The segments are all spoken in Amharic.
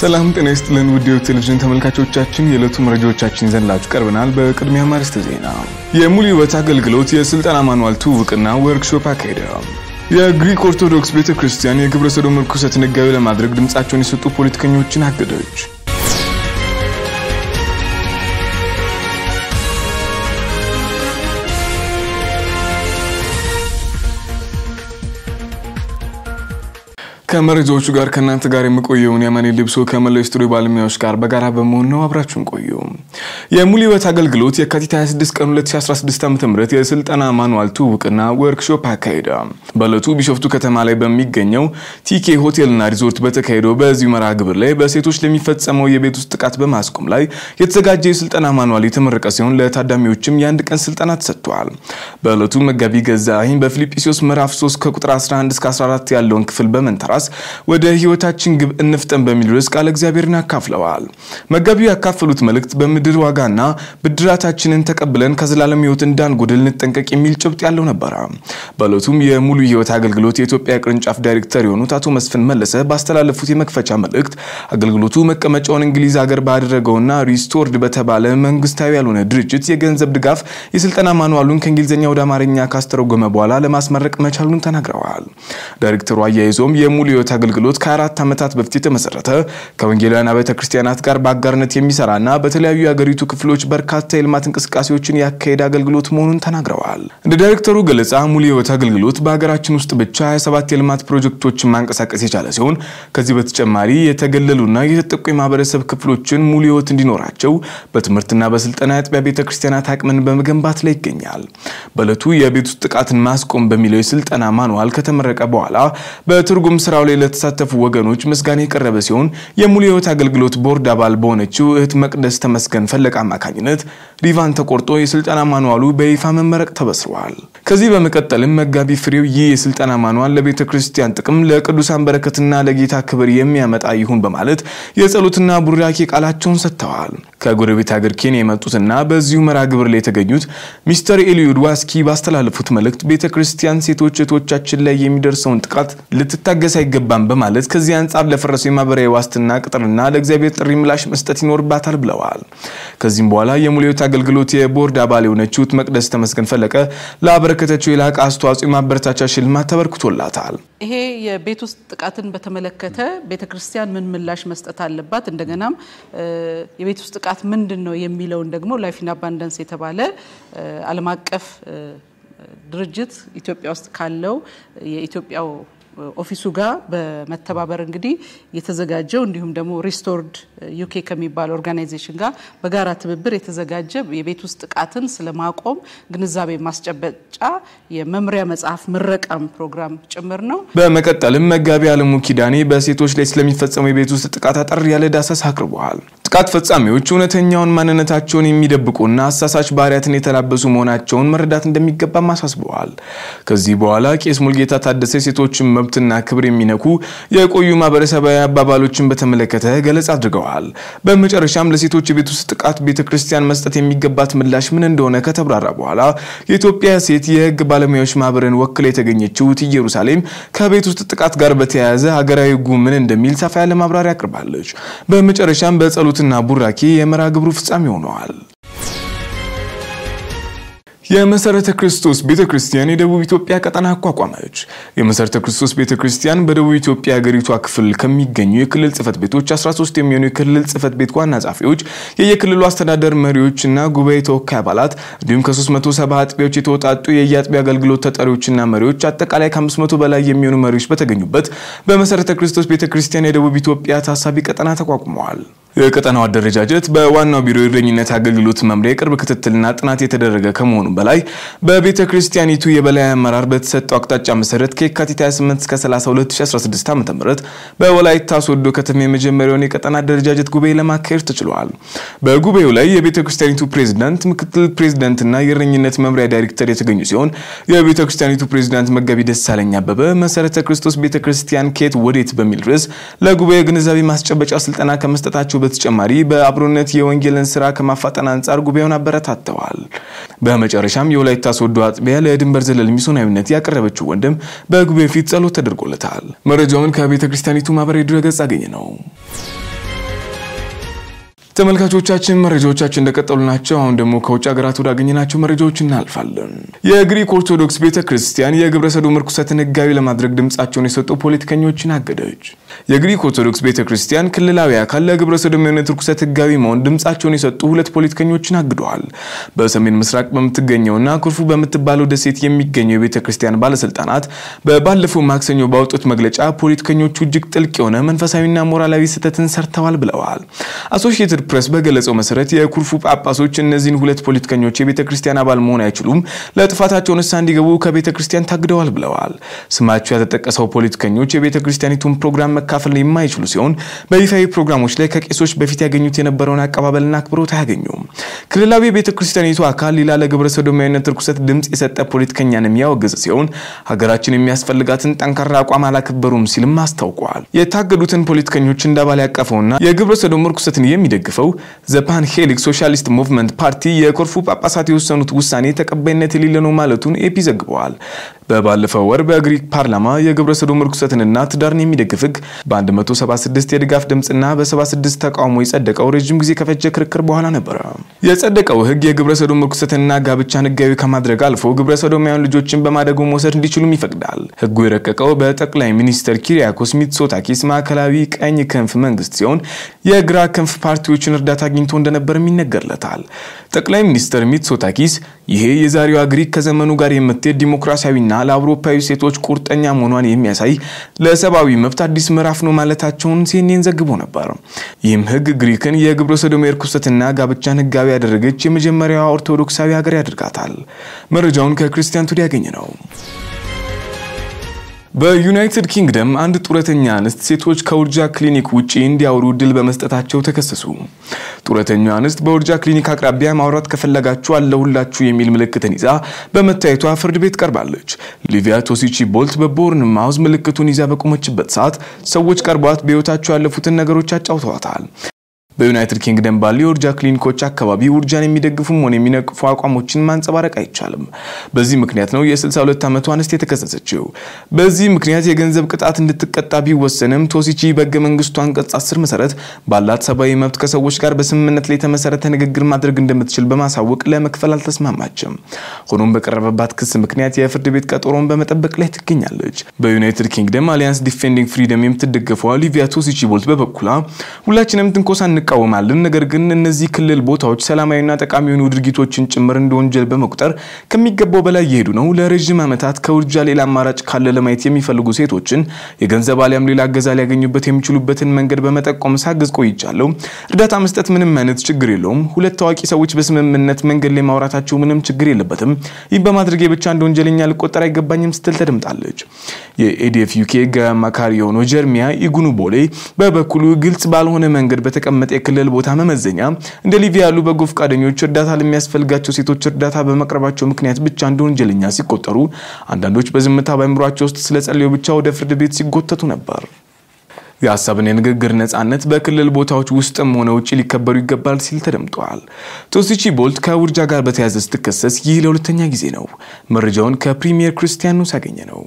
ሰላም ጤና ይስጥልን ውድ ቴሌቪዥን ተመልካቾቻችን፣ የዕለቱ መረጃዎቻችን ዘላ ቀርበናል። በቅድሚያ ማርስተ ዜና። የሙሉ ሕይወት አገልግሎት የስልጠና ማኑዋል ትውውቅና ወርክሾፕ አካሄደ። የግሪክ ኦርቶዶክስ ቤተ ክርስቲያን የግብረ ሰዶም ርኩሰትን ሕጋዊ ለማድረግ ድምፃቸውን የሰጡ ፖለቲከኞችን አገደች። ከመረጃዎቹ ጋር ከእናንተ ጋር የምቆየውን የአማኔ ልብሶ ከመላው ስቱዲዮ ባለሙያዎች ጋር በጋራ በመሆን ነው። አብራችሁን ቆዩ። የሙሉ ህይወት አገልግሎት የካቲት 26 ቀን 2016 ዓ ም የስልጠና ማኑዋል ትውውቅና ወርክሾፕ አካሄደ። በዕለቱ ቢሾፍቱ ከተማ ላይ በሚገኘው ቲኬ ሆቴልና ሪዞርት በተካሄደው በዚሁ መርሃ ግብር ላይ በሴቶች ለሚፈጸመው የቤት ውስጥ ጥቃት በማስቆም ላይ የተዘጋጀ የስልጠና ማኑዋል የተመረቀ ሲሆን ለታዳሚዎችም የአንድ ቀን ስልጠና ተሰጥቷል። በዕለቱ መጋቢ ገዛኸኝ በፊልጵስዩስ ምዕራፍ 3 ከቁጥር 11 እስከ 14 ያለውን ክፍል በመንተራ ራስ ወደ ህይወታችን ግብ እንፍጠን በሚል ርዕስ ቃለ እግዚአብሔርን አካፍለዋል። መጋቢው ያካፈሉት መልእክት በምድር ዋጋና ብድራታችንን ተቀብለን ከዘላለም ህይወት እንዳንጎድል እንጠንቀቅ የሚል ጭብጥ ያለው ነበረ። በእለቱም የሙሉ ህይወት አገልግሎት የኢትዮጵያ ቅርንጫፍ ዳይሬክተር የሆኑት አቶ መስፍን መለሰ ባስተላለፉት የመክፈቻ መልእክት አገልግሎቱ መቀመጫውን እንግሊዝ ሀገር ባደረገውና ሪስቶርድ በተባለ መንግስታዊ ያልሆነ ድርጅት የገንዘብ ድጋፍ የስልጠና ማኑዋሉን ከእንግሊዝኛ ወደ አማርኛ ካስተረጎመ በኋላ ለማስመረቅ መቻሉን ተናግረዋል። ዳይሬክተሩ አያይዞም የሙሉ የሕይወት አገልግሎት ከአራት ዓመታት በፊት የተመሰረተ ከወንጌላውያን አብያተ ክርስቲያናት ጋር በአጋርነት የሚሰራና በተለያዩ የአገሪቱ ክፍሎች በርካታ የልማት እንቅስቃሴዎችን ያካሄደ አገልግሎት መሆኑን ተናግረዋል። እንደ ዳይሬክተሩ ገለጻ ሙሉ የሕይወት አገልግሎት በሀገራችን ውስጥ ብቻ 27 የልማት ፕሮጀክቶችን ማንቀሳቀስ የቻለ ሲሆን ከዚህ በተጨማሪ የተገለሉና የተጠቁ የማህበረሰብ ክፍሎችን ሙሉ ህይወት እንዲኖራቸው በትምህርትና በስልጠና የአጥቢያ ቤተ ክርስቲያናት አቅምን በመገንባት ላይ ይገኛል። በዕለቱ የቤት ውስጥ ጥቃትን ማስቆም በሚለው የስልጠና ማንዋል ከተመረቀ በኋላ በትርጉም ስራ በስራው ላይ ለተሳተፉ ወገኖች ምስጋና የቀረበ ሲሆን የሙሉ ህይወት አገልግሎት ቦርድ አባል በሆነችው እህት መቅደስ ተመስገን ፈለቅ አማካኝነት ሪቫን ተቆርጦ የስልጠና ማንዋሉ በይፋ መመረቅ ተበስሯል። ከዚህ በመቀጠልም መጋቢ ፍሬው ይህ የስልጠና ማንዋል ለቤተ ክርስቲያን ጥቅም፣ ለቅዱሳን በረከትና ለጌታ ክብር የሚያመጣ ይሁን በማለት የጸሎትና ቡራኬ ቃላቸውን ሰጥተዋል። ከጎረቤት ሀገር ኬንያ የመጡትና በዚሁ መርሃ ግብር ላይ የተገኙት ሚስተር ኤልዩድ ዋስኪ ባስተላለፉት መልእክት ቤተ ክርስቲያን ሴቶች እህቶቻችን ላይ የሚደርሰውን ጥቃት ልትታገስ አይገባም በማለት ከዚህ አንጻር ለፈረሰው የማህበራዊ ዋስትና ቅጥርና ለእግዚአብሔር ጥሪ ምላሽ መስጠት ይኖርባታል ብለዋል። ከዚህም በኋላ የሙሌዮት አገልግሎት የቦርድ አባል የሆነችው መቅደስ ተመስገን ፈለቀ ላበረከተችው የላቀ አስተዋጽኦ የማበረታቻ ሽልማት ተበርክቶላታል። ይሄ የቤት ውስጥ ጥቃትን በተመለከተ ቤተክርስቲያን ምን ምላሽ መስጠት አለባት? እንደገናም የቤት ውስጥ ብቃት ምንድን ነው የሚለውን ደግሞ ላይፍ ኢን አባንደንስ የተባለ ዓለም አቀፍ ድርጅት ኢትዮጵያ ውስጥ ካለው የኢትዮጵያው ኦፊሱ ጋር በመተባበር እንግዲህ የተዘጋጀው እንዲሁም ደግሞ ሪስቶርድ ዩኬ ከሚባል ኦርጋናይዜሽን ጋር በጋራ ትብብር የተዘጋጀ የቤት ውስጥ ጥቃትን ስለማቆም ግንዛቤ ማስጨበጫ የመምሪያ መጽሐፍ ምረቃም ፕሮግራም ጭምር ነው። በመቀጠልም መጋቢ አለሙ ኪዳኔ በሴቶች ላይ ስለሚፈጸመው የቤት ውስጥ ጥቃት አጠር ያለ ዳሰስ አቅርበዋል። ጥቃት ፈጻሚዎች እውነተኛውን ማንነታቸውን የሚደብቁና አሳሳች ባህሪያትን የተላበሱ መሆናቸውን መረዳት እንደሚገባም አሳስበዋል። ከዚህ በኋላ ቄስ ሙልጌታ ታደሰ የሴቶችን መብትና ክብር የሚነኩ የቆዩ ማህበረሰባዊ አባባሎችን በተመለከተ ገለጻ አድርገዋል። በመጨረሻም ለሴቶች የቤት ውስጥ ጥቃት ቤተ ክርስቲያን መስጠት የሚገባት ምላሽ ምን እንደሆነ ከተብራራ በኋላ የኢትዮጵያ ሴት የህግ ባለሙያዎች ማህበርን ወክላ የተገኘችው ኢየሩሳሌም ከቤት ውስጥ ጥቃት ጋር በተያያዘ ሀገራዊ ጉምን እንደሚል ሰፋ ያለ ማብራሪያ አቅርባለች። በመጨረሻም በጸሎት ትርኢትና ቡራኬ የመርሃ ግብሩ ፍጻሜ ሆነዋል። የመሰረተ ክርስቶስ ቤተ ክርስቲያን የደቡብ ኢትዮጵያ ቀጠና አቋቋመች። የመሰረተ ክርስቶስ ቤተ ክርስቲያን በደቡብ ኢትዮጵያ የሀገሪቷ ክፍል ከሚገኙ የክልል ጽህፈት ቤቶች 13 የሚሆኑ የክልል ጽህፈት ቤት ዋና ጻፊዎች፣ የየክልሉ አስተዳደር መሪዎችና ጉባኤ ተወካይ አባላት እንዲሁም ከ370 አጥቢያዎች የተወጣጡ የየአጥቢያ አገልግሎት ተጠሪዎችና መሪዎች አጠቃላይ ከ500 በላይ የሚሆኑ መሪዎች በተገኙበት በመሰረተ ክርስቶስ ቤተ ክርስቲያን የደቡብ ኢትዮጵያ ታሳቢ ቀጠና ተቋቁመዋል። የቀጠናው አደረጃጀት በዋናው ቢሮ የእረኝነት አገልግሎት መምሪያ የቅርብ ክትትልና ጥናት የተደረገ ከመሆኑ በላይ በቤተ ክርስቲያኒቱ የበላይ አመራር በተሰጠው አቅጣጫ መሰረት ከየካቲት 28 እስከ 30 2016 ዓ ም በወላይታ ሶዶ ከተማ የመጀመሪያውን የቀጠና አደረጃጀት ጉባኤ ለማካሄድ ተችሏል። በጉባኤው ላይ የቤተ ክርስቲያኒቱ ፕሬዝዳንት፣ ምክትል ፕሬዝዳንትና የእረኝነት መምሪያ ዳይሬክተር የተገኙ ሲሆን የቤተ ክርስቲያኒቱ ፕሬዝዳንት መጋቢ ደሳለኝ አበበ መሰረተ ክርስቶስ ቤተ ክርስቲያን ከየት ወዴት በሚል ርዕስ ለጉባኤ ግንዛቤ ማስጨበጫ ስልጠና ከመስጠታቸው በተጨማሪ በአብሮነት የወንጌልን ስራ ከማፋጠን አንጻር ጉባኤውን አበረታተዋል። በመጨረሻም የወላይታ ሶዶ አጥቢያ ለድንበር ዘለል ሚስዮናዊነት ያቀረበችው ወንድም በጉባኤው ፊት ጸሎት ተደርጎለታል። መረጃውን ከቤተ ክርስቲያኒቱ ማህበራዊ ድረገጽ አገኘ ነው። ተመልካቾቻችን መረጃዎቻችን እንደቀጠሉ ናቸው። አሁን ደግሞ ከውጭ ሀገራት ወዳገኘናቸው መረጃዎች እናልፋለን። የግሪክ ኦርቶዶክስ ቤተ ክርስቲያን የግብረ ሰዶም ርኩሰትን ህጋዊ ለማድረግ ድምጻቸውን የሰጡ ፖለቲከኞችን አገደች። የግሪክ ኦርቶዶክስ ቤተ ክርስቲያን ክልላዊ አካል ለግብረ ሰዶማዊነት ርኩሰት ህጋዊ መሆን ድምጻቸውን የሰጡ ሁለት ፖለቲከኞችን አግደዋል። በሰሜን ምስራቅ በምትገኘውና ኩርፉ በምትባለው ደሴት የሚገኘው የቤተ ክርስቲያን ባለስልጣናት በባለፈው ማክሰኞ ባወጡት መግለጫ ፖለቲከኞቹ እጅግ ጥልቅ የሆነ መንፈሳዊና ሞራላዊ ስህተትን ሰርተዋል ብለዋል። ፕሬስ በገለጸው መሰረት የኩርፉ ጳጳሶች እነዚህን ሁለት ፖለቲከኞች የቤተ ክርስቲያን አባል መሆን አይችሉም፣ ለጥፋታቸው ንስሐ እንዲገቡ ከቤተ ክርስቲያን ታግደዋል ብለዋል። ስማቸው ያልተጠቀሰው ፖለቲከኞች የቤተ ክርስቲያኒቱን ፕሮግራም መካፈል የማይችሉ ሲሆን በይፋዊ ፕሮግራሞች ላይ ከቄሶች በፊት ያገኙት የነበረውን አቀባበልና አክብሮት አያገኙም። ክልላዊ የቤተ ክርስቲያኒቱ አካል ሌላ ለግብረ ሰዶማዊነት ርኩሰት ድምፅ የሰጠ ፖለቲከኛን የሚያወግዝ ሲሆን ሀገራችን የሚያስፈልጋትን ጠንካራ አቋም አላከበሩም ሲልም አስታውቋል። የታገዱትን ፖለቲከኞች እንደ አባል ያቀፈውና የግብረ ሰዶም ርኩሰትን የሚደግፈው ዘፓን ሄሊክ ሶሻሊስት ሙቭመንት ፓርቲ የኮርፉ ጳጳሳት የወሰኑት ውሳኔ ተቀባይነት የሌለ ነው ማለቱን ኤፒ ዘግበዋል። በባለፈው ወር በግሪክ ፓርላማ የግብረ ሰዶም ርኩሰትንና ትዳርን የሚደግፍ ህግ በ176 የድጋፍ ድምፅና በ76 ተቃውሞ የጸደቀው ረዥም ጊዜ ከፈጀ ክርክር በኋላ ነበረ። የጸደቀው ህግ የግብረ ሰዶም ርኩሰትንና ጋብቻን ህጋዊ ከማድረግ አልፎ ግብረ ሰዶማውያን ልጆችን በማደጎ መውሰድ እንዲችሉም ይፈቅዳል። ህጉ የረቀቀው በጠቅላይ ሚኒስትር ኪሪያኮስ ሚትሶታኪስ ማዕከላዊ ቀኝ ክንፍ መንግስት ሲሆን የግራ ክንፍ ፓርቲዎችን እርዳታ አግኝቶ እንደነበርም ይነገርለታል። ጠቅላይ ሚኒስትር ሚትሶታኪስ ይሄ የዛሬዋ ግሪክ ከዘመኑ ጋር የምትሄድ ዲሞክራሲያዊና ለአውሮፓዊ ሴቶች ቁርጠኛ መሆኗን የሚያሳይ ለሰብአዊ መብት አዲስ ምዕራፍ ነው ማለታቸውን ሲኔን ዘግቦ ነበር። ይህም ህግ ግሪክን የግብረ ሰዶም ርኩሰትና ጋብቻን ህጋዊ ያደረገች የመጀመሪያዋ ኦርቶዶክሳዊ ሀገር ያደርጋታል። መረጃውን ከክርስቲያን ቱዲ ያገኘ ነው። በዩናይትድ ኪንግደም አንድ ጡረተኛ አንስት ሴቶች ከውርጃ ክሊኒክ ውጪ እንዲያወሩ እድል በመስጠታቸው ተከሰሱ። ጡረተኛ አንስት በውርጃ ክሊኒክ አቅራቢያ ማውራት ከፈለጋችሁ አለሁላችሁ የሚል ምልክትን ይዛ በመታየቷ ፍርድ ቤት ቀርባለች። ሊቪያ ቶሲቺ ቦልት ማውዝ ምልክቱን ይዛ በቆመችበት ሰዓት ሰዎች ቀርቧት በህይወታቸው ያለፉትን ነገሮች አጫውተዋታል። በዩናይትድ ኪንግደም ባሉ የውርጃ ክሊኒኮች አካባቢ ውርጃን የሚደግፉም ሆነ የሚነቅፉ አቋሞችን ማንጸባረቅ አይቻልም። በዚህ ምክንያት ነው የ62 ዓመቱ አንስት የተከሰሰችው። በዚህ ምክንያት የገንዘብ ቅጣት እንድትቀጣ ቢወሰንም ቶሲቺ በህገ መንግስቱ አንቀጽ 10 መሰረት ባላት ሰብአዊ መብት ከሰዎች ጋር በስምምነት ላይ የተመሰረተ ንግግር ማድረግ እንደምትችል በማሳወቅ ለመክፈል አልተስማማችም። ሆኖም በቀረበባት ክስ ምክንያት የፍርድ ቤት ቀጠሮን በመጠበቅ ላይ ትገኛለች። በዩናይትድ ኪንግደም አሊያንስ ዲፌንዲንግ ፍሪደም የምትደገፈው ሊቪያ ቶሲቺ ቦልት በበኩላ ሁላችንም ትንኮሳ ይቃወማል። ነገር ግን እነዚህ ክልል ቦታዎች ሰላማዊና ጠቃሚ የሆኑ ድርጊቶችን ጭምር እንደ ወንጀል በመቁጠር ከሚገባው በላይ እየሄዱ ነው። ለረዥም ዓመታት ከውርጃ ሌላ አማራጭ ካለ ለማየት የሚፈልጉ ሴቶችን የገንዘብ አሊያም ሌላ እገዛ ሊያገኙበት የሚችሉበትን መንገድ በመጠቆም ሳግዝ ቆይቻለሁ። እርዳታ መስጠት ምንም አይነት ችግር የለውም። ሁለት ታዋቂ ሰዎች በስምምነት መንገድ ላይ ማውራታቸው ምንም ችግር የለበትም። ይህ በማድረግ ብቻ እንደ ወንጀለኛ ልቆጠር አይገባኝም ስትል ተደምጣለች። የኤዲኤፍ ዩኬ ገማካሪ የሆነው ጀርሚያ ቦሌ በበኩሉ ግልጽ ባልሆነ መንገድ በተቀመጠ የክልል ቦታ መመዘኛ እንደ ሊቪያ ያሉ በጎ ፈቃደኞች እርዳታ ለሚያስፈልጋቸው ሴቶች እርዳታ በመቅረባቸው ምክንያት ብቻ እንደ ወንጀለኛ ሲቆጠሩ፣ አንዳንዶች በዝምታ በአይምሯቸው ውስጥ ስለ ብቻ ወደ ፍርድ ቤት ሲጎተቱ ነበር። የሀሳብን የንግግር ነጻነት በክልል ቦታዎች ውስጥም ሆነ ውጭ ሊከበሩ ይገባል ሲል ተደምጧል። ቶሲቺ ቦልት ከውርጃ ጋር በተያያዘ ስትከሰስ ይህ ለሁለተኛ ጊዜ ነው። መረጃውን ከፕሪሚየር ክርስቲያኖስ ያገኘ ነው።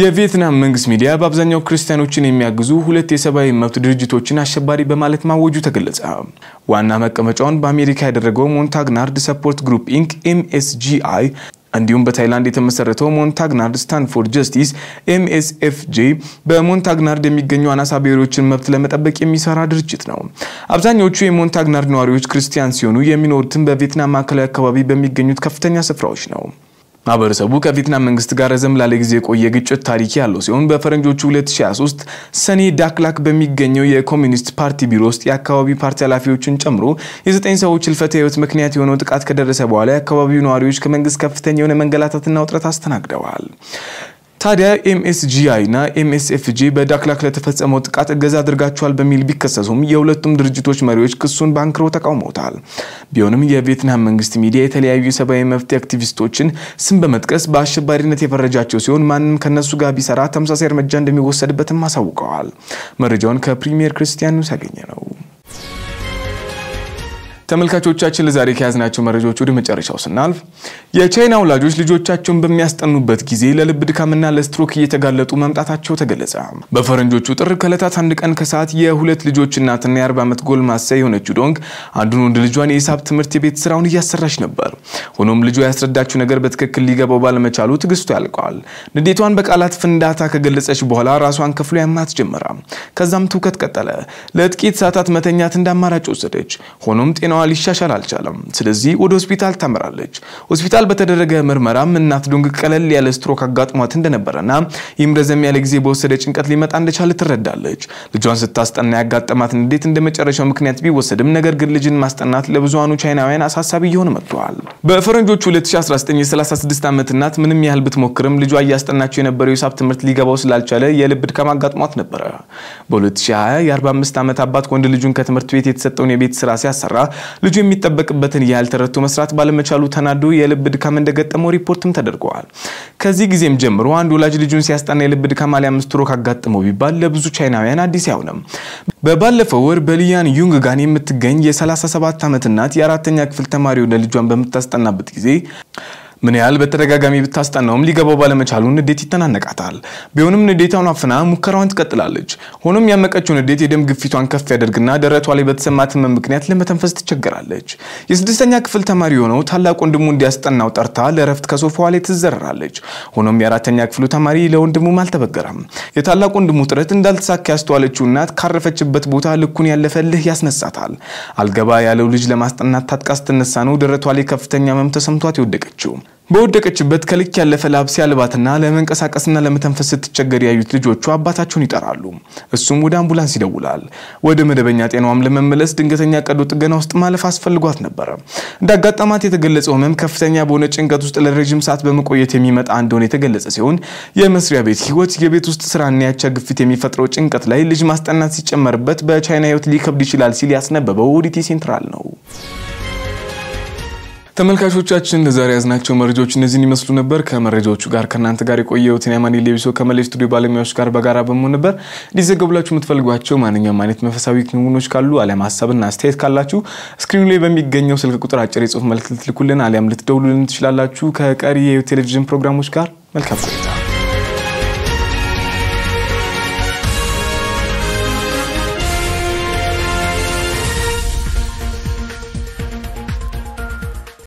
የቪየትናም መንግስት ሚዲያ በአብዛኛው ክርስቲያኖችን የሚያግዙ ሁለት የሰብአዊ መብት ድርጅቶችን አሸባሪ በማለት ማወጁ ተገለጸ። ዋና መቀመጫውን በአሜሪካ ያደረገው ሞንታግናርድ ሰፖርት ግሩፕ ኢንክ ኤምኤስጂአይ እንዲሁም በታይላንድ የተመሰረተው ሞንታግናርድ ስታንፎርድ ጀስቲስ ኤምኤስኤፍጄ በሞንታግናርድ የሚገኙ አናሳ ብሔሮችን መብት ለመጠበቅ የሚሰራ ድርጅት ነው። አብዛኛዎቹ የሞንታግናርድ ነዋሪዎች ክርስቲያን ሲሆኑ የሚኖሩትን በቪየትናም ማዕከላዊ አካባቢ በሚገኙት ከፍተኛ ስፍራዎች ነው። ማህበረሰቡ ከቪትናም መንግስት ጋር ረዘም ላለ ጊዜ የቆየ ግጭት ታሪክ ያለው ሲሆን በፈረንጆቹ 2023 ሰኔ ዳክላክ በሚገኘው የኮሚኒስት ፓርቲ ቢሮ ውስጥ የአካባቢ ፓርቲ ኃላፊዎችን ጨምሮ የዘጠኝ ሰዎች ህልፈተ ህይወት ምክንያት የሆነው ጥቃት ከደረሰ በኋላ የአካባቢው ነዋሪዎች ከመንግስት ከፍተኛ የሆነ መንገላታትና ውጥረት አስተናግደዋል። ታዲያ ኤምኤስጂአይ እና ኤምኤስኤፍጂ በዳክላክ ለተፈጸመው ጥቃት እገዛ አድርጋቸዋል በሚል ቢከሰሱም የሁለቱም ድርጅቶች መሪዎች ክሱን በአንክሮ ተቃውመውታል። ቢሆንም የቪየትናም መንግስት ሚዲያ የተለያዩ የሰብአዊ መብት አክቲቪስቶችን ስም በመጥቀስ በአሸባሪነት የፈረጃቸው ሲሆን ማንም ከነሱ ጋር ቢሰራ ተመሳሳይ እርምጃ እንደሚወሰድበትም አሳውቀዋል። መረጃውን ከፕሪሚየር ክርስቲያን ኒውስ ያገኘ ነው። ተመልካቾቻችን ለዛሬ ከያዝናቸው መረጃዎች ወደ መጨረሻው ስናልፍ የቻይና ወላጆች ልጆቻቸውን በሚያስጠኑበት ጊዜ ለልብ ድካምና ለስትሮክ እየተጋለጡ መምጣታቸው ተገለጸ። በፈረንጆቹ ጥር ከእለታት አንድ ቀን ከሰዓት የሁለት ልጆች እናትና የ40 ዓመት ጎልማሳ የሆነችው ዶንግ አንዱን ወንድ ልጇን የሂሳብ ትምህርት የቤት ስራውን እያሰራች ነበር። ሆኖም ልጇ ያስረዳችው ነገር በትክክል ሊገባው ባለመቻሉ ትግስቱ ያልቀዋል። ንዴቷን በቃላት ፍንዳታ ከገለጸች በኋላ ራሷን ከፍሎ ያማት ጀመራ። ከዛም ትውከት ቀጠለ። ለጥቂት ሰዓታት መተኛት እንዳማራጭ ወሰደች። ሆኖም ጤና ጤናዋ ሊሻሻል አልቻለም። ስለዚህ ወደ ሆስፒታል ታመራለች። ሆስፒታል በተደረገ ምርመራም እናት ዶንግ ቀለል ያለ ስትሮክ አጋጥሟት እንደነበረና ይህም ረዘም ያለ ጊዜ በወሰደ ጭንቀት ሊመጣ እንደቻለ ትረዳለች። ልጇን ስታስጠና ያጋጠማት እንዴት እንደ መጨረሻው ምክንያት ቢወሰድም ነገር ግን ልጅን ማስጠናት ለብዙሃኑ ቻይናውያን አሳሳቢ እየሆነ መጥቷል። በፈረንጆቹ 2019 የ36 ዓመት እናት ምንም ያህል ብትሞክርም ልጇ እያስጠናቸው የነበረው የሂሳብ ትምህርት ሊገባው ስላልቻለ የልብ ድካም አጋጥሟት ነበረ። በ2020 የ45 ዓመት አባት ወንድ ልጁን ከትምህርት ቤት የተሰጠውን የቤት ስራ ሲያሰራ ልጁ የሚጠበቅበትን ያልተረቱ መስራት ባለመቻሉ ተናዶ የልብ ድካም እንደገጠመው ሪፖርትም ተደርገዋል። ከዚህ ጊዜም ጀምሮ አንድ ወላጅ ልጁን ሲያስጠና የልብ ድካም አሊያም ስትሮክ አጋጥመው ቢባል ለብዙ ቻይናውያን አዲስ አይሆንም። በባለፈው ወር በሊያን ጋን የምትገኝ የ37 ዓመት እናት የአራተኛ ክፍል ተማሪ ወደ ልጇን በምታስጠናበት ጊዜ ምን ያህል በተደጋጋሚ ብታስጠናውም ሊገባው ባለመቻሉ ንዴት ይተናነቃታል። ቢሆንም ንዴታውን አፍና ሙከራዋን ትቀጥላለች። ሆኖም ያመቀችው ንዴት የደም ግፊቷን ከፍ ያደርግና ደረቷ ላይ በተሰማት ህመም ምክንያት ለመተንፈስ ትቸገራለች። የስድስተኛ ክፍል ተማሪ የሆነው ታላቅ ወንድሙ እንዲያስጠናው ጠርታ ለእረፍት ከሶፋዋ ላይ ትዘረራለች። ሆኖም የአራተኛ ክፍሉ ተማሪ ለወንድሙም አልተበገረም። የታላቅ ወንድሙ ጥረት እንዳልተሳካ ያስተዋለችው እናት ካረፈችበት ቦታ ልኩን ያለፈልህ ያስነሳታል። አልገባ ያለው ልጅ ለማስጠናት ታጥቃ ስትነሳ ነው ደረቷ ላይ ከፍተኛ ህመም ተሰምቷት የወደቀችው። በወደቀችበት ከልክ ያለፈ ላብ ሲያልባትና ለመንቀሳቀስና ለመተንፈስ ስትቸገር ያዩት ልጆቹ አባታቸውን ይጠራሉ። እሱም ወደ አምቡላንስ ይደውላል። ወደ መደበኛ ጤናዋም ለመመለስ ድንገተኛ ቀዶ ጥገና ውስጥ ማለፍ አስፈልጓት ነበረ። እንዳጋጠማት የተገለጸው ህመም ከፍተኛ በሆነ ጭንቀት ውስጥ ለረዥም ሰዓት በመቆየት የሚመጣ እንደሆነ የተገለጸ ሲሆን የመስሪያ ቤት ህይወት፣ የቤት ውስጥ ስራና ያቻ ግፊት የሚፈጥረው ጭንቀት ላይ ልጅ ማስጠናት ሲጨመርበት በቻይና ህይወት ሊከብድ ይችላል ሲል ያስነበበው ኦዲቲ ሴንትራል ነው። ተመልካቾቻችን ለዛሬ ያዝናቸው መረጃዎች እነዚህን ይመስሉ ነበር። ከመረጃዎቹ ጋር ከእናንተ ጋር የቆየሁት ያማኒ ሌቢሶ ከመላ ስቱዲዮ ባለሙያዎች ጋር በጋራ በመሆን ነበር። እንዲዘገቡላችሁ የምትፈልጓቸው ማንኛውም አይነት መንፈሳዊ ክንውኖች ካሉ አሊያም ሀሳብና አስተያየት ካላችሁ ስክሪኑ ላይ በሚገኘው ስልክ ቁጥር አጭር የጽሁፍ መልክት ልትልኩልን አሊያም ልትደውሉልን ትችላላችሁ። ከቀሪ የቴሌቪዥን ፕሮግራሞች ጋር መልካም ቆይታ